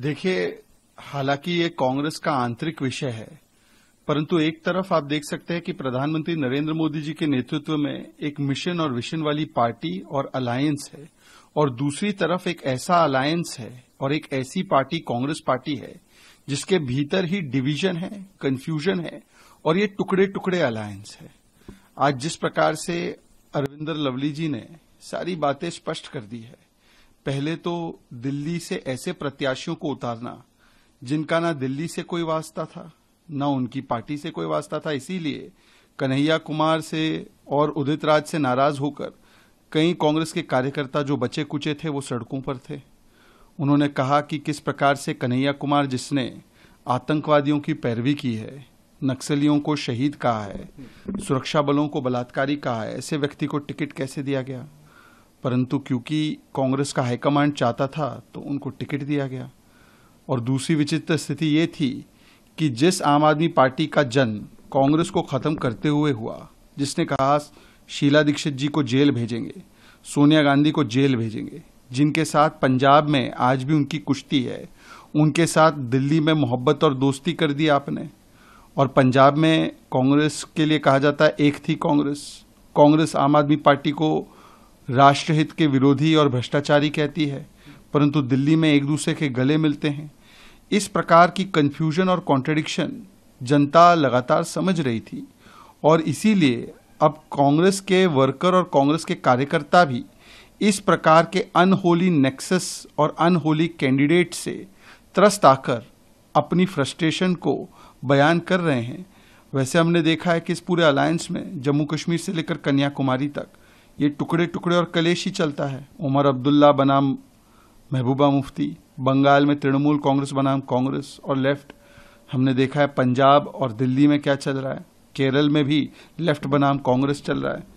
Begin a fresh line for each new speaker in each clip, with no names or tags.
देखिए हालांकि ये कांग्रेस का आंतरिक विषय है परंतु एक तरफ आप देख सकते हैं कि प्रधानमंत्री नरेंद्र मोदी जी के नेतृत्व में एक मिशन और विशन वाली पार्टी और अलायंस है और दूसरी तरफ एक ऐसा अलायंस है और एक ऐसी पार्टी कांग्रेस पार्टी है जिसके भीतर ही डिवीजन है कंफ्यूजन है और ये टुकड़े टुकड़े अलायंस है आज जिस प्रकार से अरविंदर लवली जी ने सारी बातें स्पष्ट कर दी है पहले तो दिल्ली से ऐसे प्रत्याशियों को उतारना जिनका ना दिल्ली से कोई वास्ता था ना उनकी पार्टी से कोई वास्ता था इसीलिए कन्हैया कुमार से और उदित राज से नाराज होकर कई कांग्रेस के कार्यकर्ता जो बचे कुचे थे वो सड़कों पर थे उन्होंने कहा कि किस प्रकार से कन्हैया कुमार जिसने आतंकवादियों की पैरवी की है नक्सलियों को शहीद कहा है सुरक्षा बलों को बलात्कारी कहा है ऐसे व्यक्ति को टिकट कैसे दिया गया परंतु क्योंकि कांग्रेस का हाईकमांड चाहता था तो उनको टिकट दिया गया और दूसरी विचित्र स्थिति ये थी कि जिस आम आदमी पार्टी का जन्म कांग्रेस को ख़त्म करते हुए हुआ जिसने कहा शीला दीक्षित जी को जेल भेजेंगे सोनिया गांधी को जेल भेजेंगे जिनके साथ पंजाब में आज भी उनकी कुश्ती है उनके साथ दिल्ली में मोहब्बत और दोस्ती कर दी आपने और पंजाब में कांग्रेस के लिए कहा जाता है एक थी कांग्रेस कांग्रेस आम आदमी पार्टी को राष्ट्रहित के विरोधी और भ्रष्टाचारी कहती है परंतु दिल्ली में एक दूसरे के गले मिलते हैं इस प्रकार की कन्फ्यूजन और कॉन्ट्रडिक्शन जनता लगातार समझ रही थी और इसीलिए अब कांग्रेस के वर्कर और कांग्रेस के कार्यकर्ता भी इस प्रकार के अनहोली नेक्सस और अनहोली कैंडिडेट से त्रस्त आकर अपनी फ्रस्ट्रेशन को बयान कर रहे हैं वैसे हमने देखा है कि इस पूरे अलायंस में जम्मू कश्मीर से लेकर कन्याकुमारी तक ये टुकड़े टुकड़े और कलेश ही चलता है उमर अब्दुल्ला बनाम महबूबा मुफ्ती बंगाल में तृणमूल कांग्रेस बनाम कांग्रेस और लेफ्ट हमने देखा है पंजाब और दिल्ली में क्या चल रहा है केरल में भी लेफ्ट बनाम कांग्रेस चल रहा है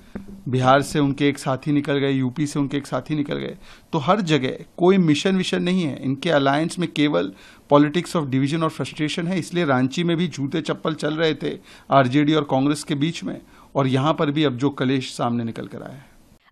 बिहार से उनके एक साथी निकल गए यूपी से उनके एक साथी निकल गए तो हर जगह कोई मिशन विशन नहीं है इनके अलायंस में केवल पॉलिटिक्स ऑफ डिवीजन और फ्रस्ट्रेशन है इसलिए रांची में भी जूते चप्पल चल रहे थे आरजेडी और कांग्रेस के बीच में और यहाँ पर भी अब जो कलेश सामने निकल कर आया है